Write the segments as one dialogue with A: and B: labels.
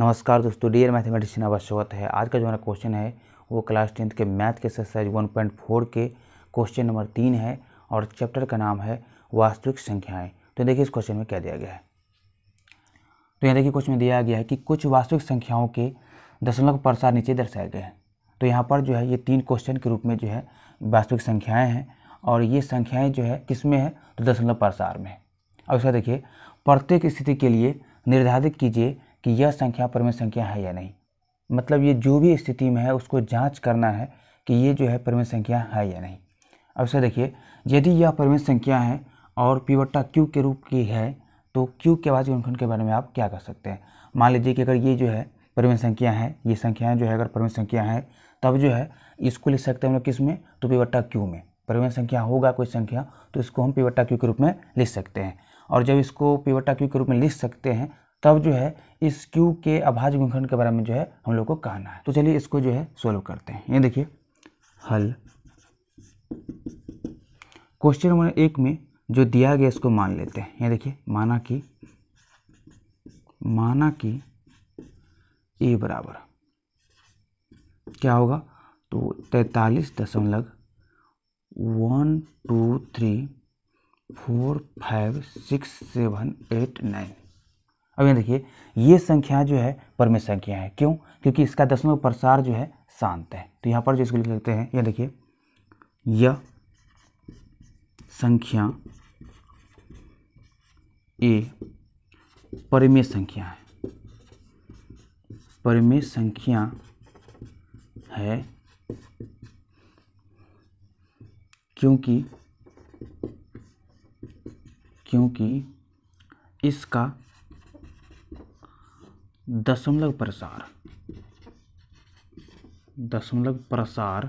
A: नमस्कार दोस्तों dear mathematician आवाज स्वागत है आज का जो हमारा क्वेश्चन है वो क्लास टेंथ के मैथ के एक्सरसाइज वन पॉइंट फोर के क्वेश्चन नंबर तीन है और चैप्टर का नाम है वास्तविक संख्याएं तो देखिए इस क्वेश्चन में क्या दिया गया है तो यहाँ देखिए क्वेश्चन में दिया गया है कि कुछ वास्तविक संख्याओं के दशमलव प्रसार नीचे दर्शाए गए हैं तो यहाँ पर जो है ये तीन क्वेश्चन के रूप में जो है वास्तविक संख्याएँ हैं और ये संख्याएँ जो है किस में है तो दशमलव प्रसार में और इसका देखिए प्रत्येक स्थिति के लिए निर्धारित कीजिए कि यह संख्या परिमित संख्या है या नहीं मतलब ये जो भी स्थिति में है उसको जांच करना है कि ये जो है परिमित संख्या है या नहीं अब से देखिए यदि यह परिमित संख्या है और पिवट्टा क्यू के रूप की है तो क्यू के बाद गुणखंड के बारे में आप क्या कर सकते हैं मान लीजिए कि अगर ये जो है परिमित संख्या है ये संख्याएं जो है अगर परिमित संख्या है तब जो है इसको लिख सकते हैं हम लोग किस में तो पिवट्टा क्यू में परिमित संख्या होगा कोई संख्या तो इसको हम पिवट्टा क्यू के रूप में लिख सकते हैं और जब इसको पिवट्टा क्यू के रूप में लिख सकते हैं तब जो है इस क्यू के अभाज्य गुणखंड के बारे में जो है हम लोग को कहना है तो चलिए इसको जो है सोल्व करते हैं ये देखिए हल क्वेश्चन नंबर एक में जो दिया गया इसको मान लेते हैं ये देखिए माना कि माना कि ए बराबर क्या होगा तो तैतालीस दशमलव one two three four five six seven eight nine अब यहाँ देखिए ये संख्या जो है परमे संख्या है क्यों क्योंकि इसका दसवें प्रसार जो है शांत है तो यहाँ पर जो इसको लिख लेते हैं यह देखिए यह संख्या ए परिमेय संख्या है परिमेय संख्या है क्योंकि क्योंकि इसका दशमलव प्रसार दशमलव प्रसार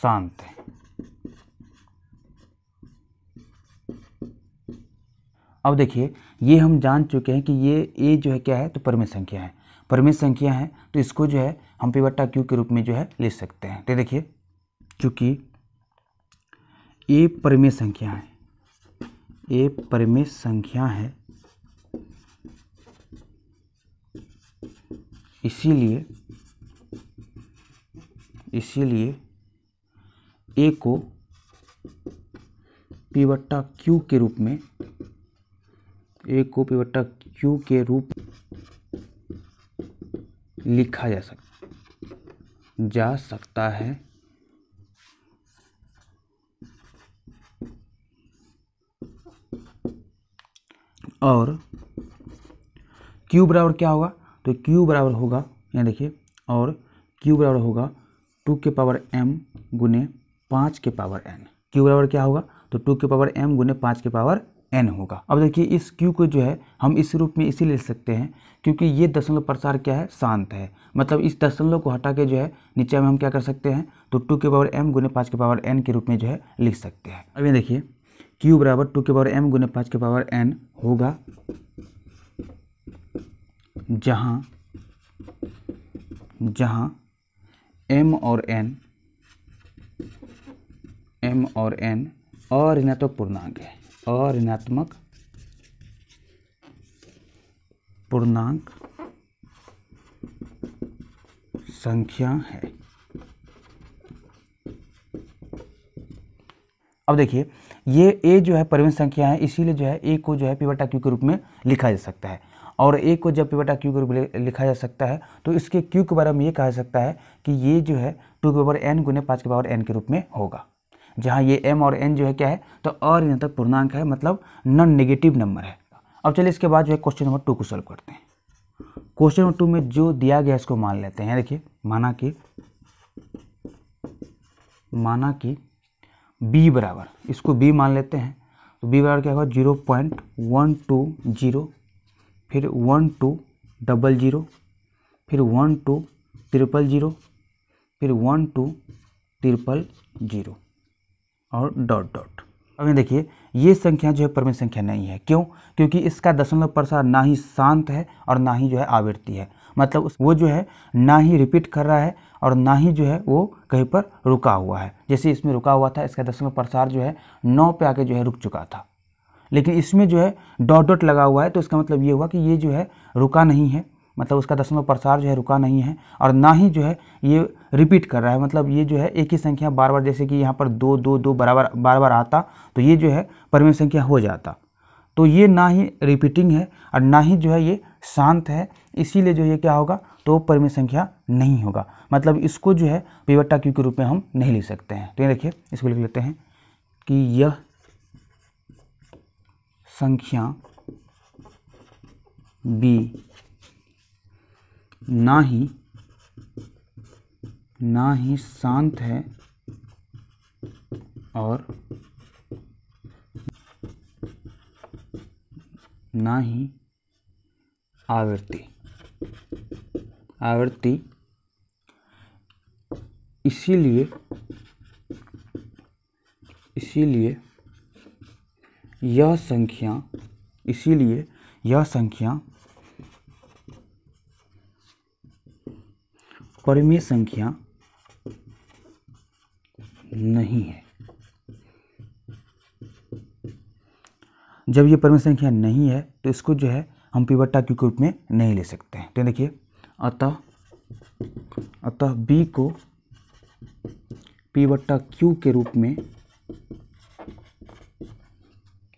A: शांत अब देखिए ये हम जान चुके हैं कि ये ए जो है क्या है तो परमेय संख्या है परमेय संख्या है तो इसको जो है हम पिवट्टा क्यू के रूप में जो है ले सकते हैं तो देखिए चूंकि ए परमेय संख्या है ए परमेय संख्या है इसीलिए इसीलिए ए को पिवट्टा क्यू के रूप में ए को पिवट्टा क्यू के रूप लिखा जा सकता जा सकता है और क्यू बराबर क्या होगा तो Q बराबर होगा यहाँ देखिए और Q बराबर होगा टू के पावर m गुने पाँच के पावर n Q बराबर क्या होगा तो टू के पावर m गुने पाँच के पावर n होगा अब देखिए इस Q को जो है हम इस रूप में इसी ले सकते हैं क्योंकि ये दशमलव प्रसार क्या है शांत है मतलब इस दशमलव को हटा के जो है नीचे में हम क्या कर सकते हैं तो टू के पावर एम गुने पाँच के पावर एन के रूप में जो है लिख सकते हैं अब ये देखिए Q बराबर टू के पावर m गुने पाँच के पावर n होगा जहाँ जहाँ m और n m और n अऋणात्मक पूर्णांक है अऋणात्मक पूर्णांक संख्या है अब देखिए ये ए जो है परिवहन संख्या है इसीलिए जो है ए को जो है पिवट क्यू के रूप में लिखा जा सकता है और ए को जब पी बटा क्यू के रूप में लिखा जा सकता है तो इसके क्यू के बारे में ये कहा जा सकता है कि ये जो है टू के पावर एन गुने पाँच के पावर एन के रूप में होगा जहाँ ये एम और एन जो है क्या है तो और यहाँ तक पूर्णांक है मतलब नॉन नेगेटिव नंबर है अब चलिए इसके बाद जो है क्वेश्चन नंबर टू को सॉल्व करते हैं क्वेश्चन नंबर टू में जो दिया गया इसको मान लेते हैं देखिए माना कि माना कि b बराबर इसको b मान लेते हैं तो b बराबर क्या होगा zero point one two zero फिर वन टू डबल ज़ीरो फिर वन टू ट्रिपल ज़ीरो फिर वन टू ट्रिपल ज़ीरो और डॉट डॉट अब देखिए ये संख्या जो है परम संख्या नहीं है क्यों क्योंकि इसका दशमलव प्रसार ना ही शांत है और ना ही जो है आवृत्ति है मतलब उस वो जो है ना ही रिपीट कर रहा है और ना ही जो है वो कहीं पर रुका हुआ है जैसे इसमें रुका हुआ था इसका दशमलव प्रसार जो है नौ पे आके जो है रुक चुका था लेकिन इसमें जो है डॉट डॉट लगा हुआ है तो इसका मतलब ये हुआ कि ये जो है रुका नहीं है मतलब उसका दशमलव प्रसार जो है रुका नहीं है और ना ही जो है ये रिपीट कर रहा है मतलब ये जो है एक ही संख्या बार बार जैसे कि यहाँ पर दो दो दो बराबर बार बार आता तो ये जो है परिमेय संख्या हो जाता तो ये ना ही रिपीटिंग है और ना ही जो है ये शांत है इसीलिए जो ये क्या होगा तो परिमेय संख्या नहीं होगा मतलब इसको जो है पिवट्टा क्यू के रूप में हम नहीं लिख सकते हैं तो ये देखिए इसको लिख लेते हैं कि यह संख्या बी ना ही ना ही शांत है और ना ही आवृत्ति आवृत्ति इसीलिए इसीलिए यह संख्या इसीलिए यह संख्या परिमेय संख्या नहीं है जब यह परिमेय संख्या नहीं है तो इसको जो है हम पिवट्टा क्यू के रूप में नहीं ले सकते हैं तो देखिए अतः अतः बी को पिवट्टा क्यू के रूप में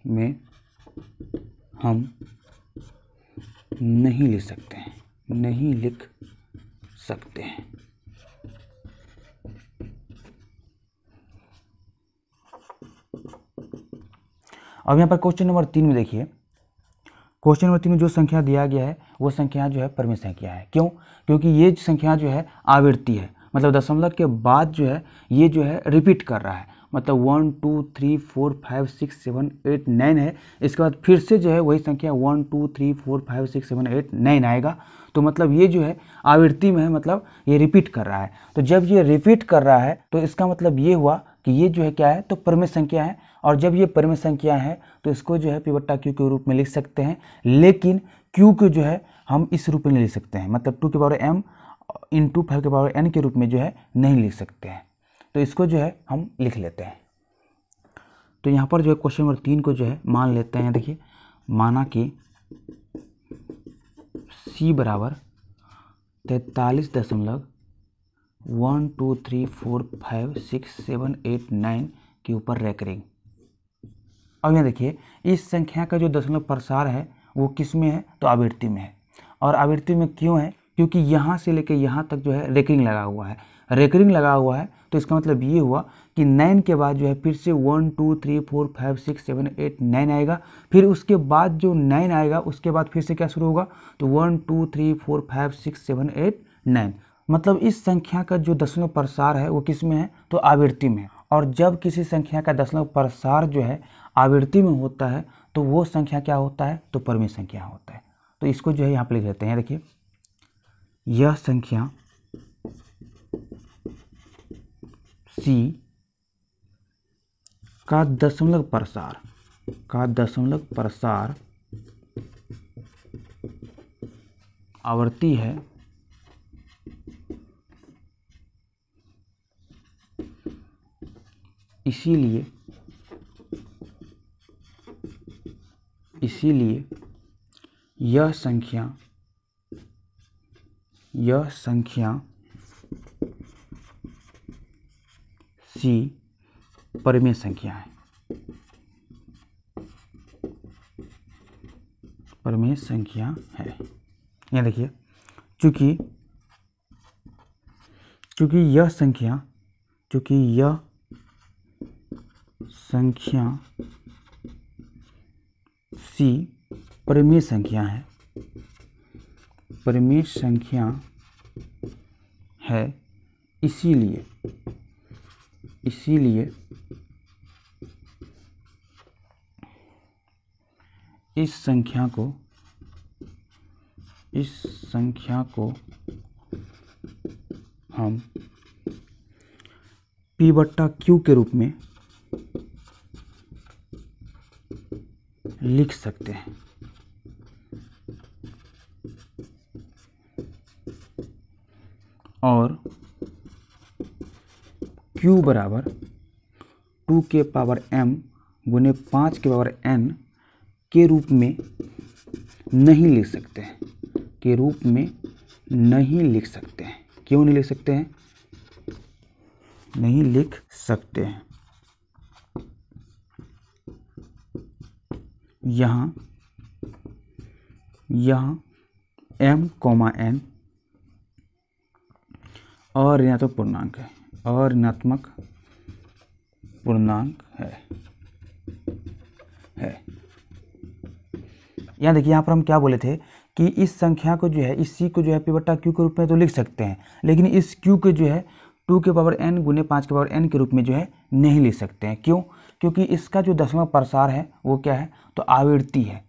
A: में हम नहीं ले सकते हैं नहीं लिख सकते हैं अब यहाँ पर क्वेश्चन नंबर तीन में देखिए क्वेश्चन नंबर तीन में जो संख्या दिया गया है वो संख्या जो है परमेय संख्या है क्यों क्योंकि ये संख्या जो है आवृत्ति है मतलब दशमलव के बाद जो है ये जो है रिपीट कर रहा है मतलब one two three four five six seven eight nine है इसके बाद फिर से जो है वही संख्या one two three four five six seven eight nine आएगा तो मतलब ये जो है आवृत्ति में है मतलब ये रिपीट कर रहा है तो जब ये रिपीट कर रहा है तो इसका मतलब ये हुआ कि ये जो है क्या है तो परिमित संख्या है और जब ये परिमित संख्या है तो इसको जो है पिवट्टा क्यू के रूप में लिख सकते हैं लेकिन क्यू को जो है हम इस रूप में लिख सकते हैं मतलब टू के power M into five के पावर एन के रूप में जो है नहीं लिख सकते हैं तो इसको जो है हम लिख लेते हैं तो यहाँ पर जो है क्वेश्चन नंबर तीन को जो है मान लेते हैं देखिए माना कि सी बराबर तैतालीस दशमलव one two three four five six seven eight nine के ऊपर रैकरिंग अब यहाँ देखिए इस संख्या का जो दशमलव प्रसार है वो किस में है तो आवृत्ति में है और आवृत्ति में क्यों है क्योंकि यहाँ से लेकर यहाँ तक जो है रैकरिंग लगा हुआ है रेकरिंग लगा हुआ है तो इसका मतलब ये हुआ कि नाइन के बाद जो है फिर से one two three four five six seven eight nine आएगा फिर उसके बाद जो नाइन आएगा उसके बाद फिर से क्या शुरू होगा तो one two three four five six seven eight nine मतलब इस संख्या का जो दशमलव प्रसार है वो किस में है तो आवृत्ति में और जब किसी संख्या का दशमलव प्रसार जो है आवृत्ति में होता है तो वो संख्या क्या होता है तो परमी संख्या होता है तो इसको जो है यहाँ पर लिख लेते हैं देखिए यह संख्या जी का दशमलव प्रसार का दशमलव प्रसार आवर्ती है इसीलिए इसीलिए यह संख्या यह संख्या जी परिमेय संख्या है परिमेय संख्या है यह देखिए चूंकि चूंकि यह संख्या चूंकि यह संख्या सी परिमेय संख्या है परिमेय संख्या है इसीलिए इसीलिए इस संख्या को इस संख्या को हम पी बट्टा क्यू के रूप में लिख सकते हैं और क्यू बराबर टू के पावर एम गुने पाँच के पावर एन के रूप में नहीं लिख सकते हैं के रूप में नहीं लिख सकते हैं क्यों नहीं लिख सकते हैं नहीं लिख सकते हैं यहाँ यहाँ m, एन और तो पूर्णांक है और ऋणात्मक पूर्णांक है है यहाँ देखिए यहाँ पर हम क्या बोले थे कि इस संख्या को जो है इस सी को जो है पिवट्टा क्यू के रूप में तो लिख सकते हैं लेकिन इस क्यू के जो है टू के पावर एन गुने पाँच के पावर एन के रूप में जो है नहीं लिख सकते हैं क्यों क्योंकि इसका जो दशमलव प्रसार है वो क्या है तो आवृत्ति है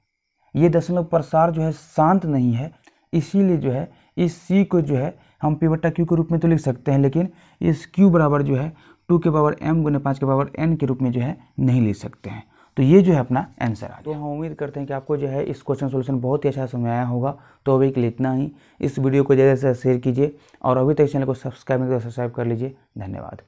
A: ये दशमलव प्रसार जो है शांत नहीं है इसीलिए जो है इस सी को जो है हम पी बट्टा क्यू के रूप में तो लिख सकते हैं लेकिन इस क्यू बराबर जो है टू के पावर एम गुने पाँच के पावर एन के रूप में जो है नहीं लिख सकते हैं तो ये जो है अपना आंसर आ तो गया हम उम्मीद करते हैं कि आपको जो है इस क्वेश्चन सोल्यूशन बहुत ही अच्छा समय आया होगा तो अभी के लिए इतना ही इस वीडियो को ज़्यादा से शेयर कीजिए और अभी तक चैनल को सब्सक्राइब नहीं तो सब्सक्राइब कर लीजिए धन्यवाद